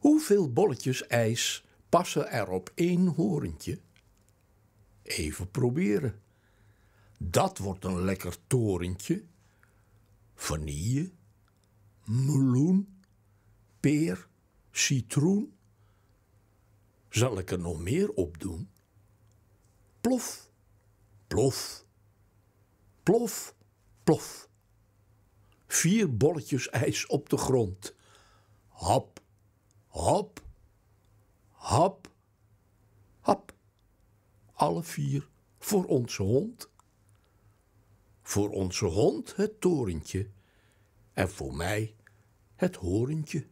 Hoeveel bolletjes ijs passen er op één horentje? Even proberen. Dat wordt een lekker torentje. Vanille, meloen, peer, citroen. Zal ik er nog meer op doen? Plof, plof, plof, plof. Vier bolletjes ijs op de grond. Hap, Hop, hap, hap. Alle vier voor onze hond. Voor onze hond het torentje en voor mij het horentje.